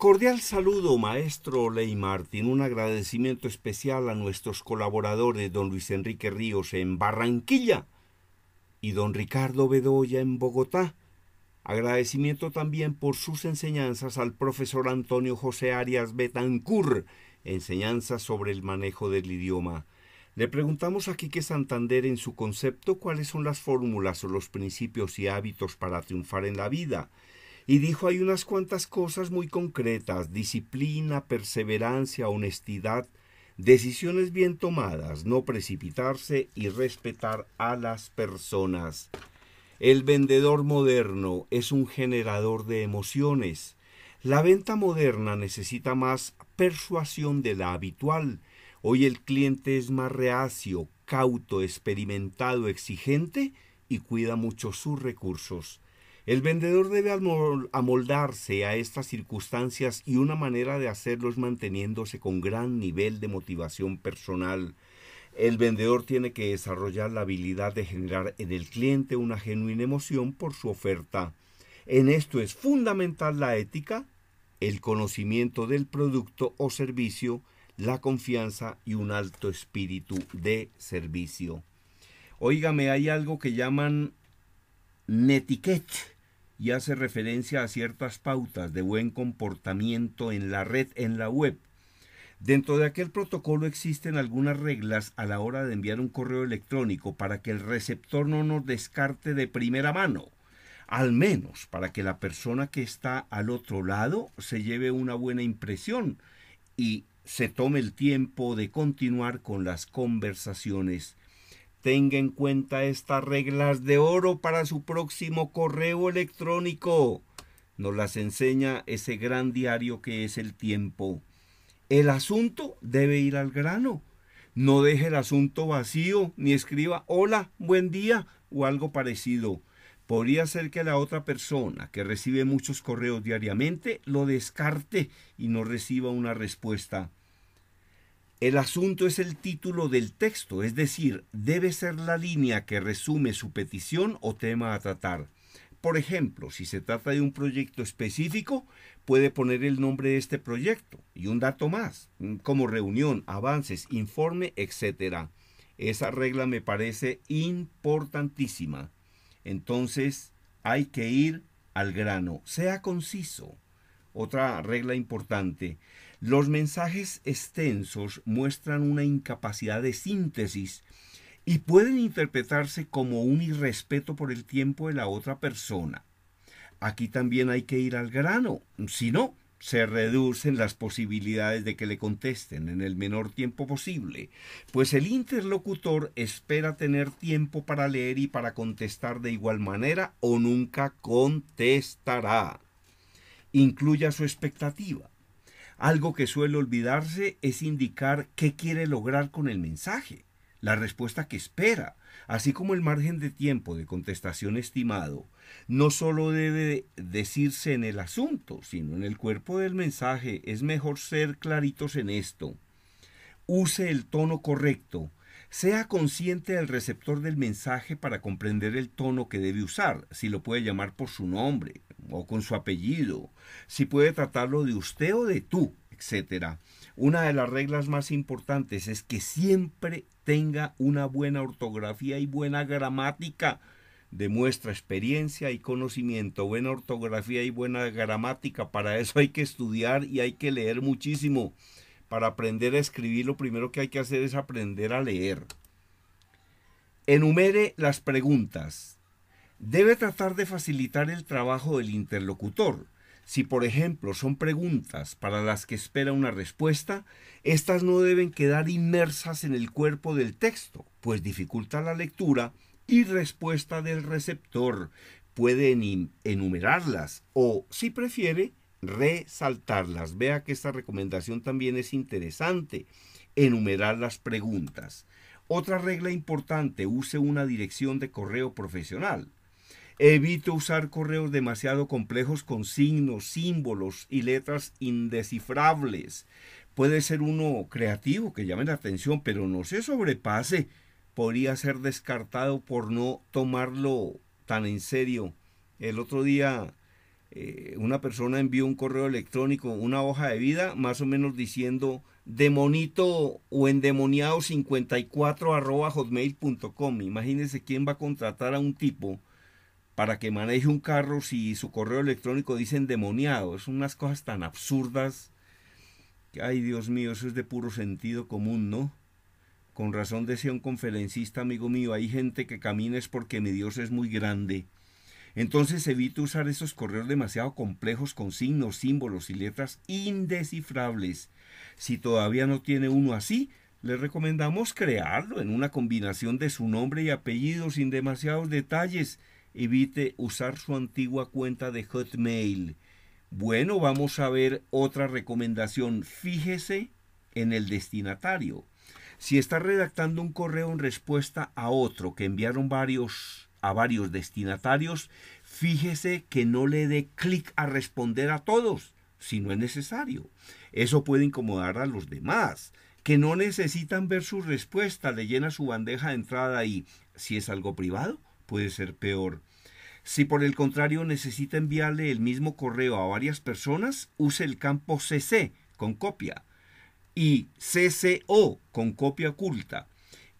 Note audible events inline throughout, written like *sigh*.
Cordial saludo, maestro Ley Martín. Un agradecimiento especial a nuestros colaboradores, don Luis Enrique Ríos en Barranquilla y don Ricardo Bedoya en Bogotá. Agradecimiento también por sus enseñanzas al profesor Antonio José Arias Betancur, enseñanzas sobre el manejo del idioma. Le preguntamos aquí que Santander en su concepto cuáles son las fórmulas o los principios y hábitos para triunfar en la vida. Y dijo, hay unas cuantas cosas muy concretas, disciplina, perseverancia, honestidad, decisiones bien tomadas, no precipitarse y respetar a las personas. El vendedor moderno es un generador de emociones. La venta moderna necesita más persuasión de la habitual. Hoy el cliente es más reacio, cauto, experimentado, exigente y cuida mucho sus recursos. El vendedor debe amoldarse a estas circunstancias y una manera de hacerlo es manteniéndose con gran nivel de motivación personal. El vendedor tiene que desarrollar la habilidad de generar en el cliente una genuina emoción por su oferta. En esto es fundamental la ética, el conocimiento del producto o servicio, la confianza y un alto espíritu de servicio. Óigame, hay algo que llaman netiquette y hace referencia a ciertas pautas de buen comportamiento en la red, en la web. Dentro de aquel protocolo existen algunas reglas a la hora de enviar un correo electrónico para que el receptor no nos descarte de primera mano, al menos para que la persona que está al otro lado se lleve una buena impresión y se tome el tiempo de continuar con las conversaciones Tenga en cuenta estas reglas de oro para su próximo correo electrónico. Nos las enseña ese gran diario que es el tiempo. El asunto debe ir al grano. No deje el asunto vacío, ni escriba hola, buen día o algo parecido. Podría ser que la otra persona que recibe muchos correos diariamente lo descarte y no reciba una respuesta. El asunto es el título del texto, es decir, debe ser la línea que resume su petición o tema a tratar. Por ejemplo, si se trata de un proyecto específico, puede poner el nombre de este proyecto y un dato más, mm, como reunión, avances, informe, etc. Esa regla me parece importantísima. Entonces, hay que ir al grano, sea conciso. Otra regla importante. Los mensajes extensos muestran una incapacidad de síntesis y pueden interpretarse como un irrespeto por el tiempo de la otra persona. Aquí también hay que ir al grano, si no, se reducen las posibilidades de que le contesten en el menor tiempo posible, pues el interlocutor espera tener tiempo para leer y para contestar de igual manera o nunca contestará. Incluya su expectativa. Algo que suele olvidarse es indicar qué quiere lograr con el mensaje, la respuesta que espera, así como el margen de tiempo de contestación estimado. No solo debe decirse en el asunto, sino en el cuerpo del mensaje. Es mejor ser claritos en esto. Use el tono correcto sea consciente del receptor del mensaje para comprender el tono que debe usar, si lo puede llamar por su nombre o con su apellido, si puede tratarlo de usted o de tú, etc. Una de las reglas más importantes es que siempre tenga una buena ortografía y buena gramática. Demuestra experiencia y conocimiento, buena ortografía y buena gramática. Para eso hay que estudiar y hay que leer muchísimo para aprender a escribir lo primero que hay que hacer es aprender a leer. Enumere las preguntas. Debe tratar de facilitar el trabajo del interlocutor. Si, por ejemplo, son preguntas para las que espera una respuesta, estas no deben quedar inmersas en el cuerpo del texto, pues dificulta la lectura y respuesta del receptor. Pueden enumerarlas o, si prefiere, resaltarlas. Vea que esta recomendación también es interesante. Enumerar las preguntas. Otra regla importante, use una dirección de correo profesional. Evite usar correos demasiado complejos con signos, símbolos y letras indescifrables. Puede ser uno creativo que llame la atención, pero no se sobrepase. Podría ser descartado por no tomarlo tan en serio. El otro día eh, una persona envió un correo electrónico, una hoja de vida, más o menos diciendo demonito o endemoniado 54 arroba hotmail.com. Imagínense quién va a contratar a un tipo para que maneje un carro si su correo electrónico dice endemoniado. Es unas cosas tan absurdas. Que, ay, Dios mío, eso es de puro sentido común, ¿no? Con razón decía un conferencista, amigo mío, hay gente que camina es porque mi Dios es muy grande. Entonces evite usar esos correos demasiado complejos con signos, símbolos y letras indescifrables. Si todavía no tiene uno así, le recomendamos crearlo en una combinación de su nombre y apellido sin demasiados detalles. Evite usar su antigua cuenta de Hotmail. Bueno, vamos a ver otra recomendación. Fíjese en el destinatario. Si está redactando un correo en respuesta a otro que enviaron varios a varios destinatarios, fíjese que no le dé clic a responder a todos, si no es necesario. Eso puede incomodar a los demás, que no necesitan ver su respuesta, le llena su bandeja de entrada y, si es algo privado, puede ser peor. Si por el contrario necesita enviarle el mismo correo a varias personas, use el campo CC con copia y CCO con copia oculta.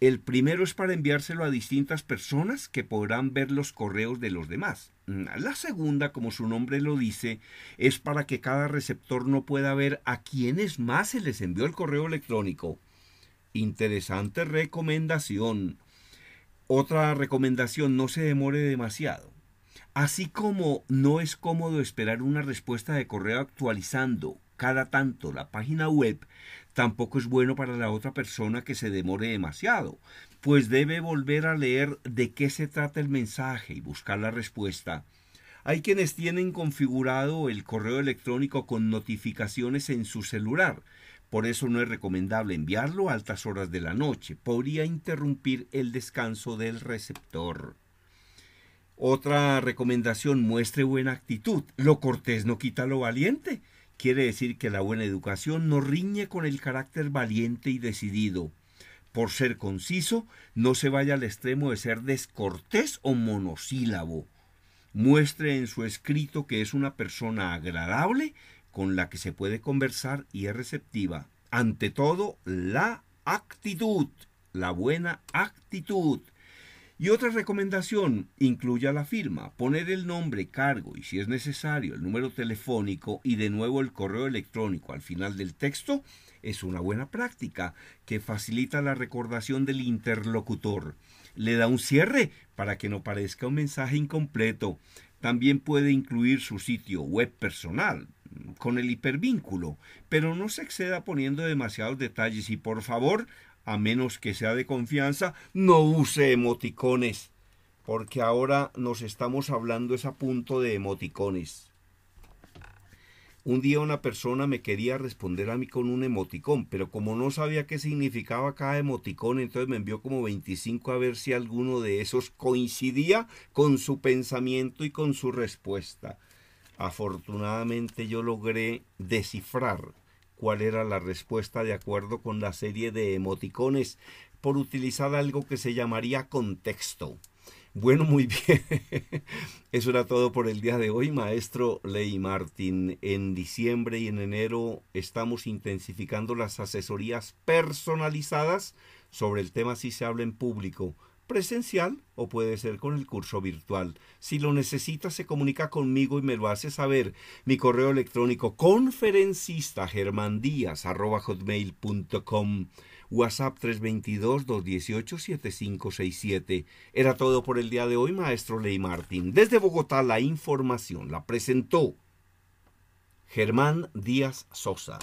El primero es para enviárselo a distintas personas que podrán ver los correos de los demás. Mm, la segunda, como su nombre lo dice, es para que cada receptor no pueda ver a quienes más se les envió el correo electrónico. Interesante recomendación. Otra recomendación, no se demore demasiado. Así como no es cómodo esperar una respuesta de correo actualizando cada tanto la página web tampoco es bueno para la otra persona que se demore demasiado, pues debe volver a leer de qué se trata el mensaje y buscar la respuesta. Hay quienes tienen configurado el correo electrónico con notificaciones en su celular, por eso no es recomendable enviarlo a altas horas de la noche, podría interrumpir el descanso del receptor. Otra recomendación, muestre buena actitud. Lo cortés no quita lo valiente. Quiere decir que la buena educación no riñe con el carácter valiente y decidido. Por ser conciso, no se vaya al extremo de ser descortés o monosílabo. Muestre en su escrito que es una persona agradable con la que se puede conversar y es receptiva. Ante todo, la actitud, la buena actitud. Y otra recomendación, incluya la firma, poner el nombre, cargo y si es necesario el número telefónico y de nuevo el correo electrónico al final del texto es una buena práctica que facilita la recordación del interlocutor. Le da un cierre para que no parezca un mensaje incompleto. También puede incluir su sitio web personal mm, con el hipervínculo, pero no se exceda poniendo demasiados detalles y por favor a menos que sea de confianza, no use emoticones, porque ahora nos estamos hablando es a punto de emoticones. Un día una persona me quería responder a mí con un emoticón, pero como no sabía qué significaba cada emoticón, entonces me envió como 25 a ver si alguno de esos coincidía con su pensamiento y con su respuesta. Afortunadamente yo logré descifrar cuál era la respuesta de acuerdo con la serie de emoticones por utilizar algo que se llamaría contexto. Bueno, muy bien. *laughs* Eso era todo por el día de hoy, maestro Ley Martín. En diciembre y en enero estamos intensificando las asesorías personalizadas sobre el tema si se habla en público presencial o puede ser con el curso virtual. Si lo necesita, se comunica conmigo y me lo hace saber. Mi correo electrónico conferencista germandias.com WhatsApp 322-218-7567. Era todo por el día de hoy, maestro Ley Martín. Desde Bogotá, la información la presentó Germán Díaz Sosa.